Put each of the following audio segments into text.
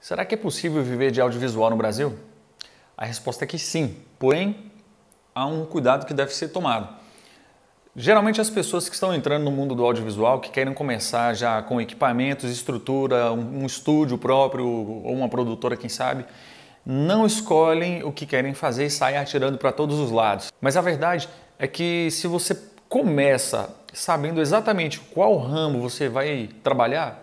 Será que é possível viver de audiovisual no Brasil? A resposta é que sim, porém há um cuidado que deve ser tomado. Geralmente as pessoas que estão entrando no mundo do audiovisual, que querem começar já com equipamentos, estrutura, um estúdio próprio ou uma produtora, quem sabe, não escolhem o que querem fazer e saem atirando para todos os lados. Mas a verdade é que se você começa sabendo exatamente qual ramo você vai trabalhar,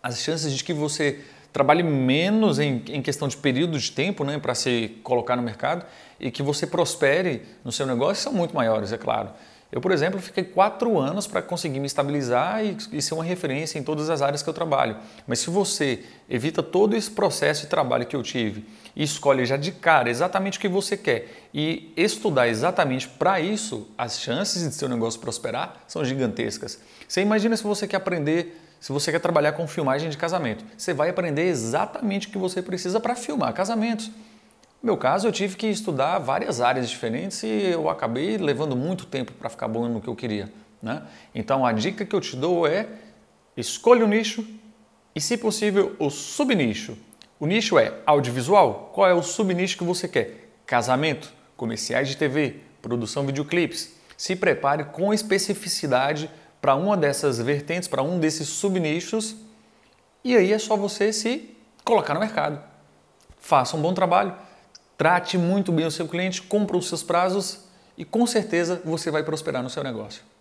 as chances de que você trabalhe menos em, em questão de período de tempo né, para se colocar no mercado e que você prospere no seu negócio são muito maiores, é claro. Eu, por exemplo, fiquei quatro anos para conseguir me estabilizar e, e, ser uma referência em todas as áreas que eu trabalho. Mas se você evita todo esse processo de trabalho que eu tive e escolhe já de cara exatamente o que você quer e estudar exatamente para isso, as chances de seu negócio prosperar são gigantescas. Você imagina se você quer aprender, se você quer trabalhar com filmagem de casamento, você vai aprender exatamente o que você precisa para filmar casamentos. No meu caso, eu tive que estudar várias áreas diferentes e eu acabei levando muito tempo para ficar bom no que eu queria. Né? Então, a dica que eu te dou é escolha o um nicho e, se possível, o subnicho. O nicho é audiovisual? Qual é o subnicho que você quer? Casamento, comerciais de TV, produção de videoclipes. Se prepare com especificidade para uma dessas vertentes, para um desses subnichos, e aí é só você se colocar no mercado. Faça um bom trabalho Trate muito bem o seu cliente, cumpra os seus prazos e com certeza você vai prosperar no seu negócio.